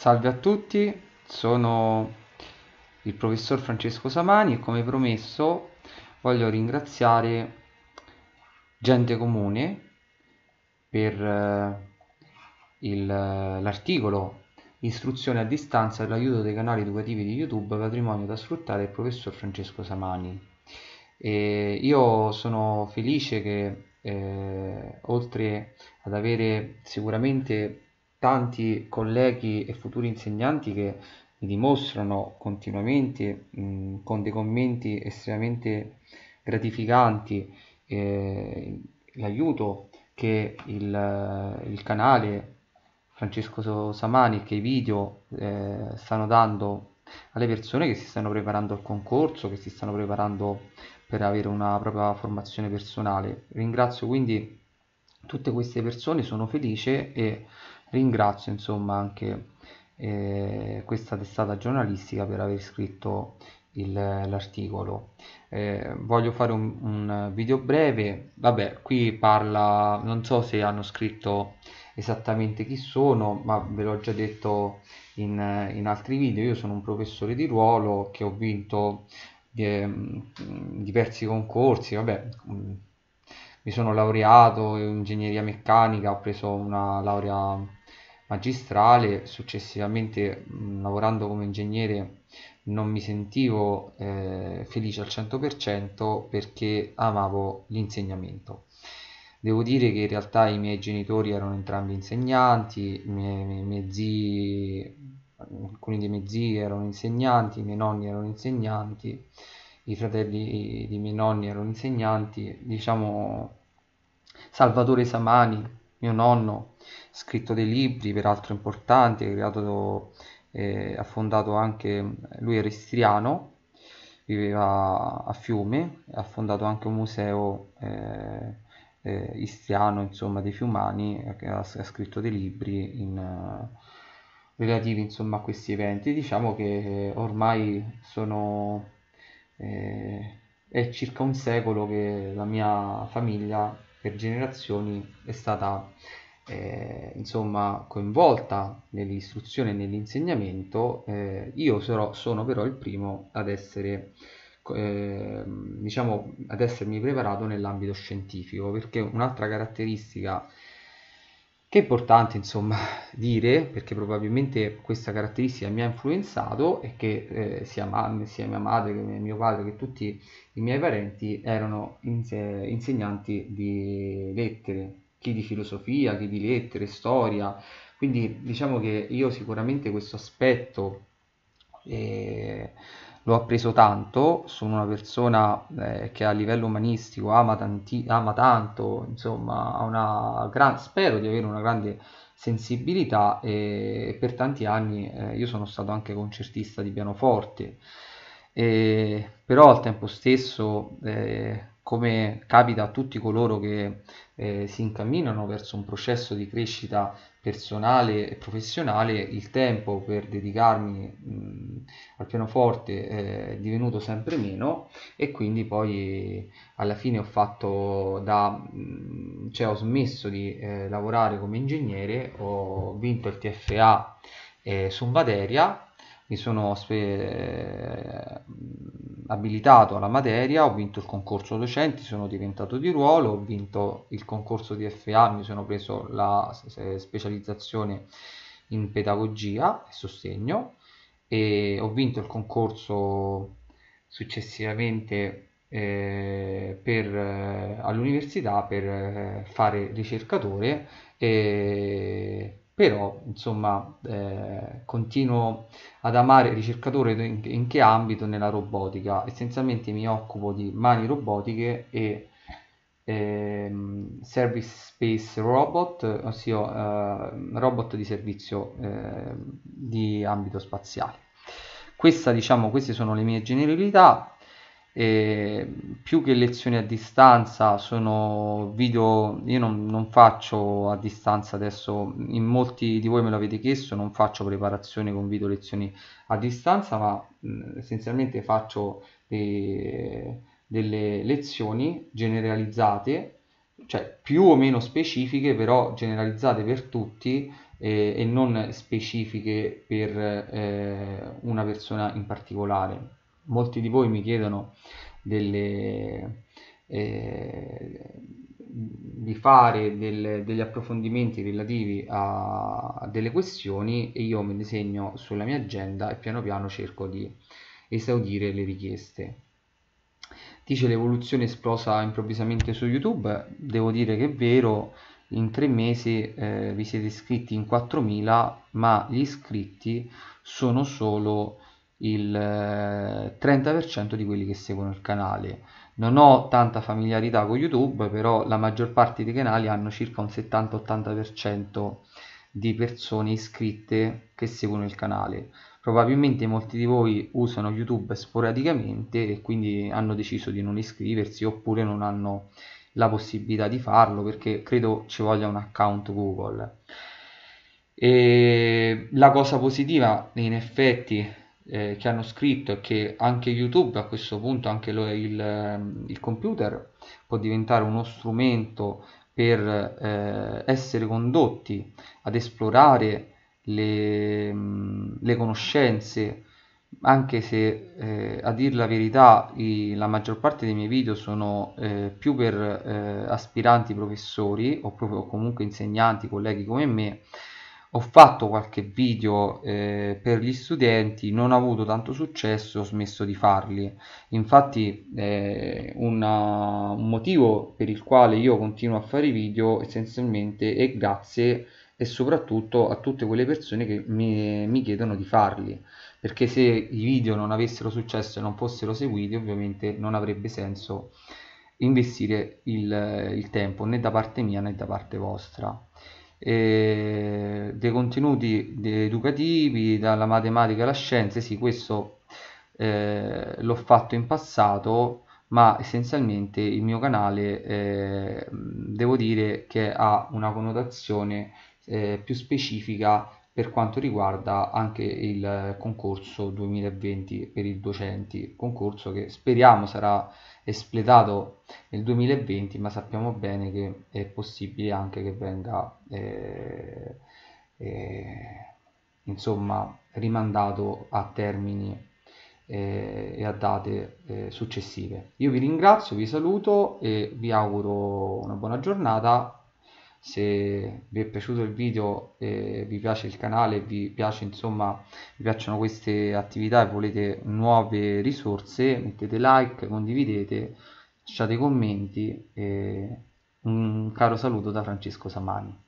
Salve a tutti, sono il professor Francesco Samani e come promesso voglio ringraziare Gente Comune per eh, l'articolo Istruzione a distanza e l'aiuto dei canali educativi di YouTube patrimonio da sfruttare il professor Francesco Samani. E io sono felice che eh, oltre ad avere sicuramente tanti colleghi e futuri insegnanti che mi dimostrano continuamente mh, con dei commenti estremamente gratificanti eh, l'aiuto che il, il, canale Francesco Samani che i video eh, stanno dando alle persone che si stanno preparando al concorso, che si stanno preparando per avere una propria formazione personale. Ringrazio quindi tutte queste persone, sono felice e ringrazio insomma anche eh, questa testata giornalistica per aver scritto l'articolo eh, voglio fare un, un, video breve vabbè qui parla non so se hanno scritto esattamente chi sono ma ve l'ho già detto in, in, altri video io sono un professore di ruolo che ho vinto eh, diversi concorsi vabbè mm, mi sono laureato in ingegneria meccanica ho preso una laurea magistrale, successivamente mh, mm, lavorando come ingegnere non mi sentivo eh, felice al 100% perché amavo l'insegnamento. Devo dire che in realtà i miei genitori erano entrambi insegnanti, i miei, miei, miei zii, alcuni dei miei zii erano insegnanti, i miei nonni erano insegnanti, i fratelli di miei nonni erano insegnanti, diciamo Salvatore Samani, mio nonno, scritto dei libri peraltro importanti, creato, eh, ha fondato anche, lui era istriano, viveva a Fiume, ha fondato anche un museo eh, eh, istriano insomma, dei fiumani, ha, ha scritto dei libri in, eh, relativi insomma, a questi eventi. Diciamo che eh, ormai sono, eh, è circa un secolo che la mia famiglia per generazioni è stata eh, insomma, coinvolta nell'istruzione e nell'insegnamento, eh, io sarò, sono però il primo ad, essere, eh, diciamo, ad essermi preparato nell'ambito scientifico, perché un'altra caratteristica che è importante insomma dire, perché probabilmente questa caratteristica mi ha influenzato e che eh, sia, ma, sia, mia madre che mio padre che tutti i miei parenti erano inse insegnanti di lettere chi di filosofia, chi di lettere, storia. Quindi diciamo che io sicuramente questo aspetto eh, l'ho appreso tanto, sono una persona eh, che a livello umanistico ama, tanti, ama tanto, insomma, gran, spero di avere una grande sensibilità e per tanti anni eh, io sono stato anche concertista di pianoforte, e, però al tempo stesso, eh, come capita a tutti coloro che eh, si incamminano verso un processo di crescita personale e professionale, il tempo per dedicarmi mh, al pianoforte eh, è divenuto sempre meno e quindi poi eh, alla fine ho fatto da mh, cioè ho smesso di eh, lavorare come ingegnere, ho vinto il TFA eh, su Bateria, mi sono spe- eh, abilitato alla materia, ho vinto il concorso docenti, sono diventato di ruolo, ho vinto il concorso di FA, mi sono preso la specializzazione in pedagogia e sostegno e ho vinto il concorso successivamente eh, per, eh, all'università per eh, fare ricercatore E però insomma eh, continuo ad amare il ricercatore in, in, che ambito nella robotica essenzialmente mi occupo di mani robotiche e ehm, service space robot ossia eh, robot di servizio eh, di ambito spaziale Questa, diciamo, queste sono le mie generalità e più che lezioni a distanza sono video io non, non, faccio a distanza adesso in molti di voi me l'avete chiesto non faccio preparazione con video lezioni a distanza ma mh, essenzialmente faccio de, delle lezioni generalizzate cioè più o meno specifiche però generalizzate per tutti eh, e non specifiche per eh, una persona in particolare molti di voi mi chiedono delle, eh, di fare del, degli approfondimenti relativi a, a, delle questioni e io mi disegno sulla mia agenda e piano piano cerco di esaudire le richieste. Dice l'evoluzione esplosa improvvisamente su YouTube, devo dire che è vero, in tre mesi eh, vi siete iscritti in 4.000, ma gli iscritti sono solo il 30% eh, di quelli che seguono il canale. Non ho tanta familiarità con YouTube, però la maggior parte dei canali hanno circa un 70-80% di persone iscritte che seguono il canale. Probabilmente molti di voi usano YouTube sporadicamente e quindi hanno deciso di non iscriversi oppure non hanno la possibilità di farlo perché credo ci voglia un account Google. E la cosa positiva in effetti eh, che hanno scritto è che anche YouTube a questo punto, anche lo, il, ehm, il, computer può diventare uno strumento per eh, essere condotti ad esplorare le, mm, le conoscenze, anche se eh, a dire la verità i, la maggior parte dei miei video sono eh, più per eh, aspiranti professori o, proprio, o comunque insegnanti, colleghi come me ho fatto qualche video eh, per gli studenti non ho avuto tanto successo ho smesso di farli infatti eh, una, uh, un motivo per il quale io continuo a fare i video essenzialmente è grazie e soprattutto a tutte quelle persone che mi, mi chiedono di farli perché se i video non avessero successo e non fossero seguiti ovviamente non avrebbe senso investire il, il tempo né da parte mia né da parte vostra e eh, dei contenuti educativi, dalla matematica alla scienza, sì, questo eh, l'ho fatto in passato, ma essenzialmente il mio canale eh, devo dire che ha una connotazione eh, più specifica per quanto riguarda anche il concorso 2020 per i docenti, concorso che speriamo sarà espletato nel 2020, ma sappiamo bene che è possibile anche che venga eh, insomma rimandato a termini eh, e a date eh, successive. Io vi ringrazio, vi saluto e vi auguro una buona giornata. Se vi è piaciuto il video, eh, vi piace il canale, vi, piace, insomma, vi piacciono queste attività e volete nuove risorse, mettete like, condividete, lasciate commenti. un caro saluto da Francesco Samani.